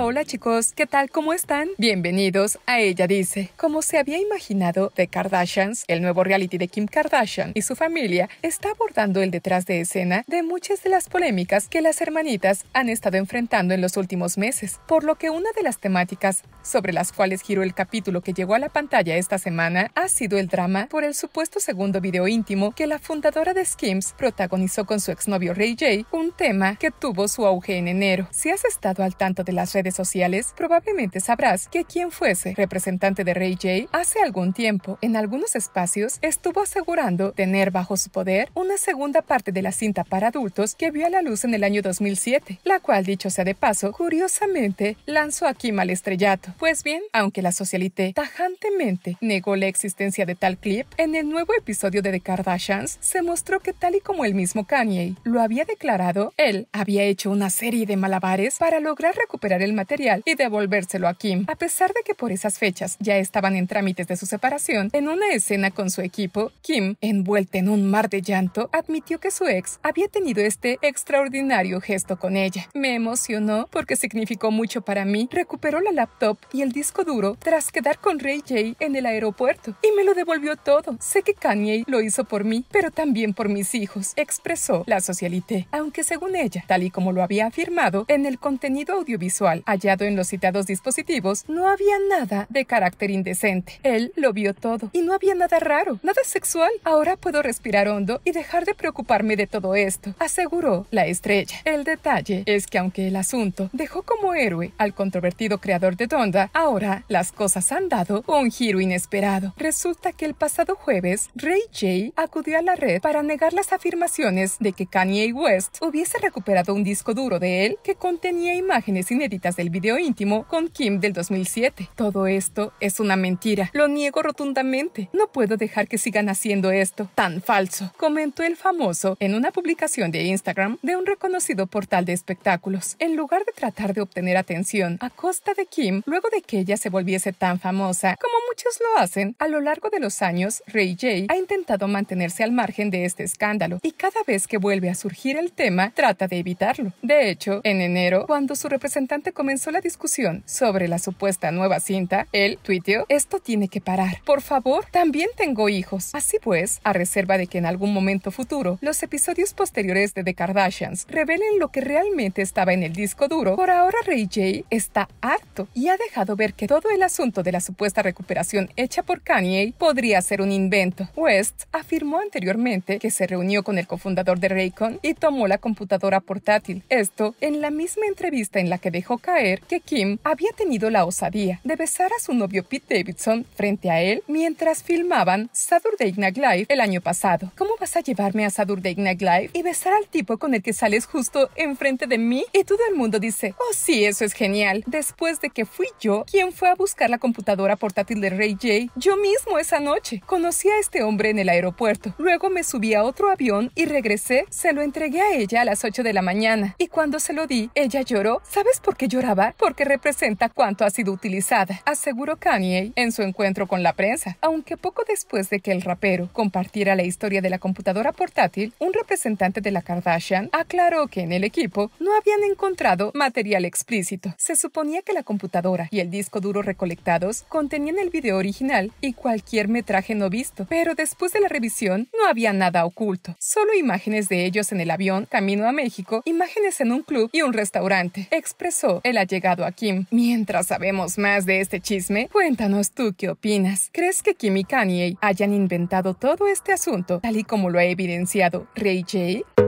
Hola, chicos, ¿qué tal? ¿Cómo están? Bienvenidos a Ella Dice. Como se había imaginado, The Kardashians, el nuevo reality de Kim Kardashian y su familia, está abordando el detrás de escena de muchas de las polémicas que las hermanitas han estado enfrentando en los últimos meses, por lo que una de las temáticas sobre las cuales giró el capítulo que llegó a la pantalla esta semana ha sido el drama por el supuesto segundo video íntimo que la fundadora de Skims protagonizó con su exnovio Ray J, un tema que tuvo su auge en enero. Si has estado al tanto de las redes sociales, probablemente sabrás que quien fuese representante de Ray J hace algún tiempo, en algunos espacios, estuvo asegurando tener bajo su poder una segunda parte de la cinta para adultos que vio a la luz en el año 2007, la cual, dicho sea de paso, curiosamente lanzó a Kim al estrellato. Pues bien, aunque la socialité tajantemente negó la existencia de tal clip, en el nuevo episodio de The Kardashians se mostró que tal y como el mismo Kanye lo había declarado, él había hecho una serie de malabares para lograr recuperar el material y devolvérselo a Kim. A pesar de que por esas fechas ya estaban en trámites de su separación, en una escena con su equipo, Kim, envuelta en un mar de llanto, admitió que su ex había tenido este extraordinario gesto con ella. Me emocionó porque significó mucho para mí. Recuperó la laptop y el disco duro tras quedar con Ray J en el aeropuerto y me lo devolvió todo. Sé que Kanye lo hizo por mí, pero también por mis hijos, expresó la socialité, aunque según ella, tal y como lo había afirmado en el contenido audiovisual hallado en los citados dispositivos, no había nada de carácter indecente. Él lo vio todo y no había nada raro, nada sexual. Ahora puedo respirar hondo y dejar de preocuparme de todo esto, aseguró la estrella. El detalle es que aunque el asunto dejó como héroe al controvertido creador de Donda, ahora las cosas han dado un giro inesperado. Resulta que el pasado jueves, Ray J acudió a la red para negar las afirmaciones de que Kanye West hubiese recuperado un disco duro de él que contenía imágenes inéditas del video íntimo con Kim del 2007. Todo esto es una mentira. Lo niego rotundamente. No puedo dejar que sigan haciendo esto tan falso, comentó el famoso en una publicación de Instagram de un reconocido portal de espectáculos. En lugar de tratar de obtener atención a costa de Kim, luego de que ella se volviese tan famosa como muchos lo hacen, a lo largo de los años, Ray J ha intentado mantenerse al margen de este escándalo y cada vez que vuelve a surgir el tema, trata de evitarlo. De hecho, en enero, cuando su representante comenzó la discusión sobre la supuesta nueva cinta, él tuiteó, esto tiene que parar. Por favor, también tengo hijos. Así pues, a reserva de que en algún momento futuro, los episodios posteriores de The Kardashians revelen lo que realmente estaba en el disco duro, por ahora Ray J está harto y ha dejado ver que todo el asunto de la supuesta recuperación hecha por Kanye podría ser un invento. West afirmó anteriormente que se reunió con el cofundador de Raycon y tomó la computadora portátil. Esto en la misma entrevista en la que dejó caer que Kim había tenido la osadía de besar a su novio Pete Davidson frente a él mientras filmaban Saturday Night Live el año pasado. ¿Cómo vas a llevarme a Saturday Night Live y besar al tipo con el que sales justo enfrente de mí? Y todo el mundo dice, oh sí, eso es genial. Después de que fui yo quien fue a buscar la computadora portátil de Ray J yo mismo esa noche. Conocí a este hombre en el aeropuerto. Luego me subí a otro avión y regresé. Se lo entregué a ella a las 8 de la mañana. Y cuando se lo di, ella lloró. ¿Sabes por qué lloraba? Porque representa cuánto ha sido utilizada, aseguró Kanye en su encuentro con la prensa. Aunque poco después de que el rapero compartiera la historia de la computadora portátil, un representante de la Kardashian aclaró que en el equipo no habían encontrado material explícito. Se suponía que la computadora y el disco duro recolectados contenían el video original y cualquier metraje no visto, pero después de la revisión no había nada oculto, solo imágenes de ellos en el avión camino a México, imágenes en un club y un restaurante, expresó el allegado a Kim. Mientras sabemos más de este chisme, cuéntanos tú qué opinas. ¿Crees que Kim y Kanye hayan inventado todo este asunto, tal y como lo ha evidenciado Ray J?